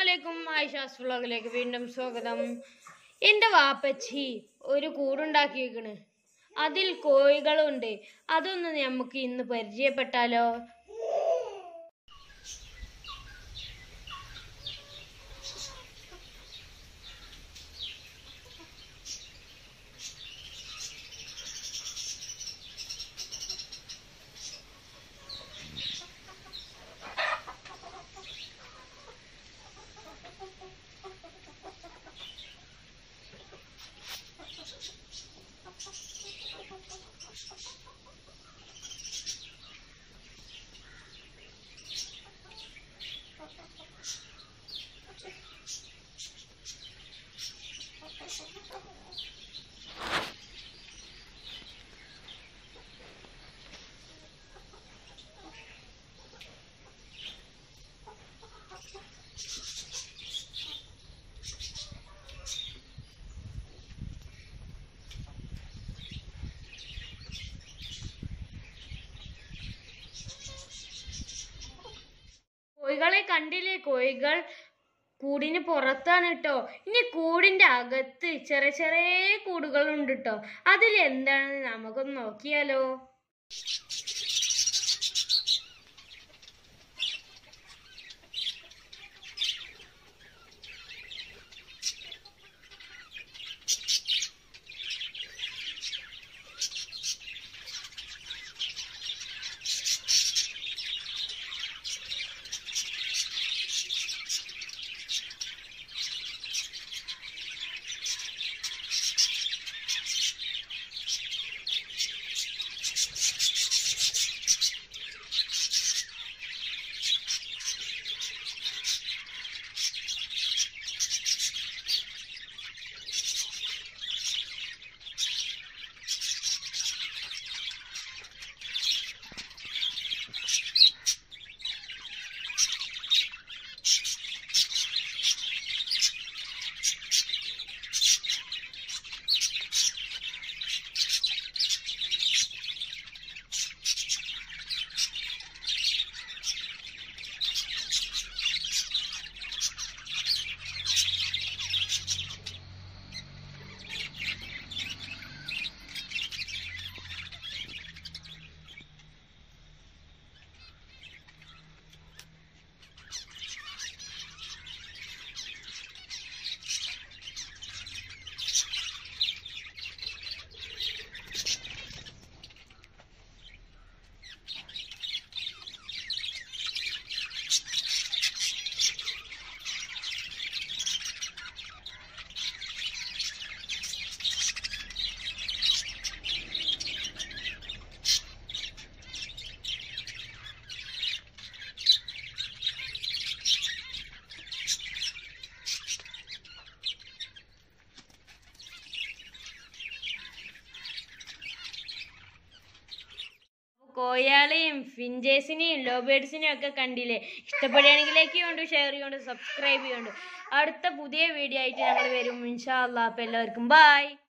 അസ്സലാമലൈക്കും ആയിഷാസ് വ്ളോഗിലേക്ക് വീണ്ടും സ്വാഗതം എൻ്റെ വാപ്പച്ചി ഒരു കൂടുണ്ടാക്കിയേക്കണ് അതിൽ കോഴികളുണ്ട് അതൊന്ന് നമുക്ക് ഇന്ന് പരിചയപ്പെട്ടാലോ കോഴികളെ കണ്ടില്ലേ കോഴികൾ കൂടിന് പുറത്താണ് കേട്ടോ ഇനി കൂടിൻ്റെ അകത്ത് ചെറിയ ചെറിയ കൂടുകളുണ്ട് കേട്ടോ അതിലെന്താണെന്ന് നമുക്കൊന്ന് നോക്കിയാലോ കോയാളെയും ഫിഞ്ചേഴ്സിനെയും ലോബേഡ്സിനെയും ഒക്കെ കണ്ടില്ലേ ഇഷ്ടപ്പെടുകയാണെങ്കിൽ ലൈക്ക് ചെയ്യുന്നുണ്ട് ഷെയർ ചെയ്യുന്നുണ്ട് സബ്സ്ക്രൈബ് ചെയ്യുന്നുണ്ട് അടുത്ത പുതിയ വീഡിയോ ആയിട്ട് ഞങ്ങൾ വരും ഇൻഷാ അള്ളാഹ് അപ്പോൾ എല്ലാവർക്കും ബായ്